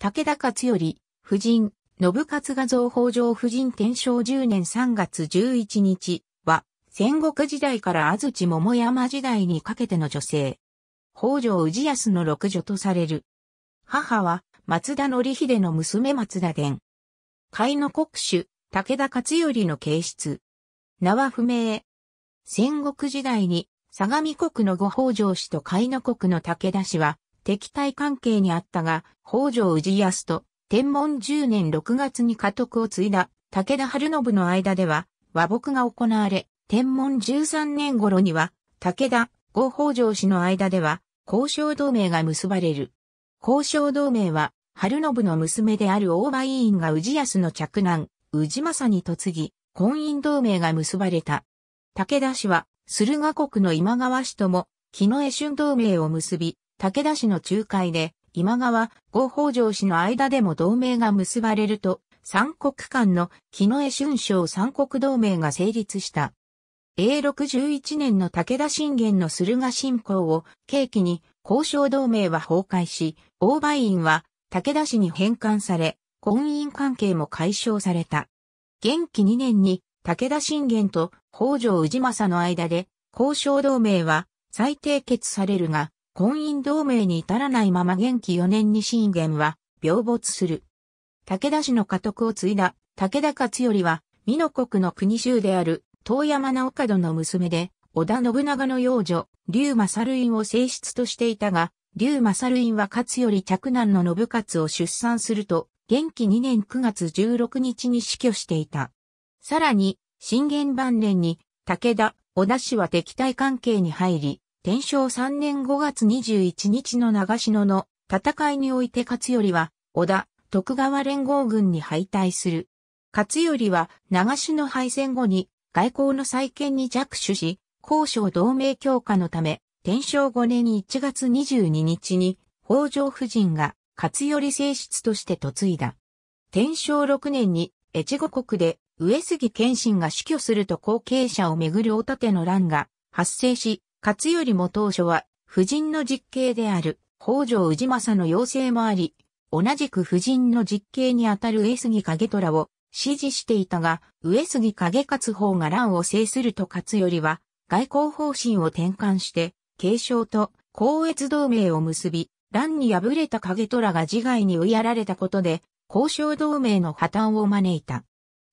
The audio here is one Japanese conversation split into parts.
武田勝頼、夫人、信勝画像法上夫人天正10年3月11日は、戦国時代から安土桃山時代にかけての女性。北条氏康の六女とされる。母は、松田則秀の娘松田伝。海の国主、武田勝頼の形質。名は不明。戦国時代に、相模国の御北条氏と海の国の武田氏は、敵対関係にあったが、北条氏康と天文10年6月に家督を継いだ武田春信の間では和睦が行われ、天文13年頃には武田、合北条氏の間では交渉同盟が結ばれる。交渉同盟は春信の娘である大場委員が氏康の嫡男、氏政に嫁ぎ、婚姻同盟が結ばれた。武田氏は、駿河国の今川氏とも、木の江春同盟を結び、武田氏の仲介で、今川、合北条氏の間でも同盟が結ばれると、三国間の木の江春章三国同盟が成立した。永禄11年の武田信玄の駿河信仰を契機に交渉同盟は崩壊し、大梅院は武田氏に返還され、婚姻関係も解消された。元気2年に武田信玄と北条氏政の間で交渉同盟は再締結されるが、婚姻同盟に至らないまま元気4年に信玄は病没する。武田氏の家督を継いだ武田勝頼は、美濃国の国衆である遠山直門の娘で、織田信長の養女、竜正院を正室としていたが、竜正院は勝頼嫡男の信勝を出産すると、元気2年9月16日に死去していた。さらに、信玄晩年に、武田、織田氏は敵対関係に入り、天正3年5月21日の長篠の戦いにおいて勝頼は、織田、徳川連合軍に敗退する。勝頼は長篠敗戦後に外交の再建に着手し、交渉同盟強化のため、天正5年1月22日に北条夫人が勝頼正室として嫁いだ。天正6年に越後国で上杉謙信が死去すると後継者をめぐるお盾ての乱が発生し、勝頼も当初は、夫人の実刑である、北条氏政の要請もあり、同じく夫人の実刑にあたる上杉景虎を支持していたが、上杉景勝法が乱を制すると勝頼は、外交方針を転換して、継承と公越同盟を結び、乱に敗れた景虎が自害に追いやられたことで、交渉同盟の破綻を招いた。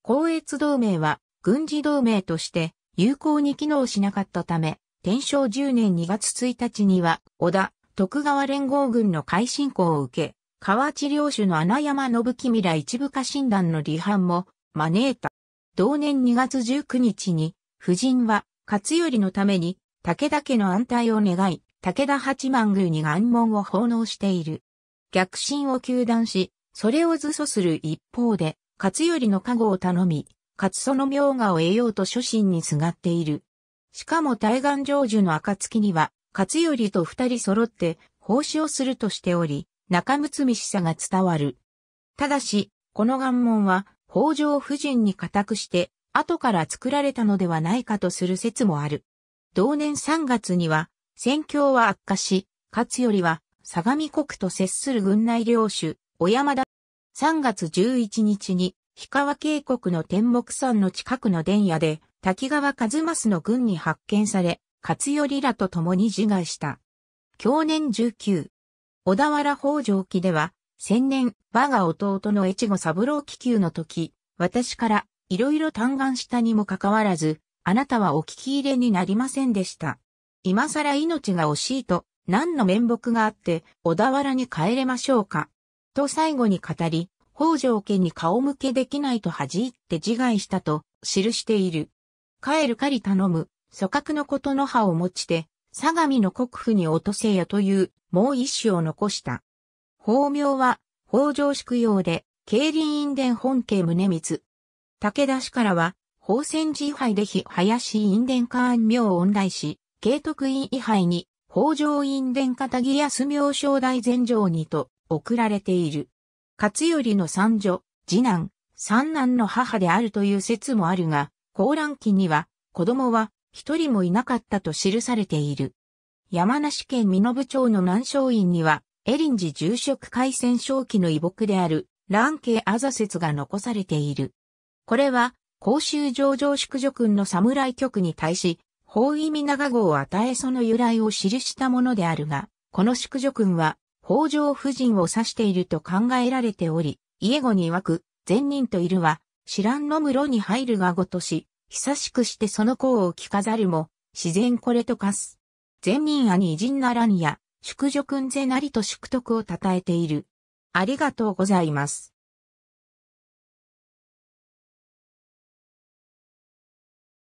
公越同盟は、軍事同盟として、有効に機能しなかったため、天正10年2月1日には、織田、徳川連合軍の改進行を受け、河内領主の穴山信君ら一部家臣団の離反も招いた。同年2月19日に、夫人は、勝頼のために、武田家の安泰を願い、武田八幡宮に願文を奉納している。逆進を求断し、それを図書する一方で、勝頼の加護を頼み、勝その名画を得ようと諸心にすがっている。しかも対岸成就の暁には、勝頼と二人揃って、奉仕をするとしており、中睦みしさが伝わる。ただし、この願文は、北条夫人に固くして、後から作られたのではないかとする説もある。同年3月には、戦況は悪化し、勝頼は、相模国と接する軍内領主、小山田。3月11日に、氷川渓谷の天目山の近くの電屋で、滝川一益の軍に発見され、勝頼らと共に自害した。去年19。小田原北条記では、千年、我が弟の越後三郎気球の時、私からいろいろ嘆願したにもかかわらず、あなたはお聞き入れになりませんでした。今更命が惜しいと、何の面目があって、小田原に帰れましょうか。と最後に語り、北条家に顔向けできないと恥じって自害したと記している。帰るかり頼む、組閣のことの葉を持ちて、相模の国府に落とせやという、もう一種を残した。法名は、北条宿用で、経林院伝本家宗光。武田氏からは、法仙寺位廃で非林院伝家安名を恩大し、慶徳院位廃に、北条院伝片木安名正大禅城にと、送られている。勝頼の三女、次男、三男の母であるという説もあるが、高覧期には子供は一人もいなかったと記されている。山梨県身延町の南昌院には、エリンジ住職海戦正規の遺木である、蘭慶あざ説が残されている。これは、公衆上場宿女君の侍局に対し、法意味長号を与えその由来を記したものであるが、この宿女君は、北条夫人を指していると考えられており、家後に曰く、善人といるは、知らんの室に入るがごとし、久しくしてその功を着飾るも、自然これと化す。善人に偉人ならんや、祝女君ぜなりと祝徳を称えている。ありがとうございます。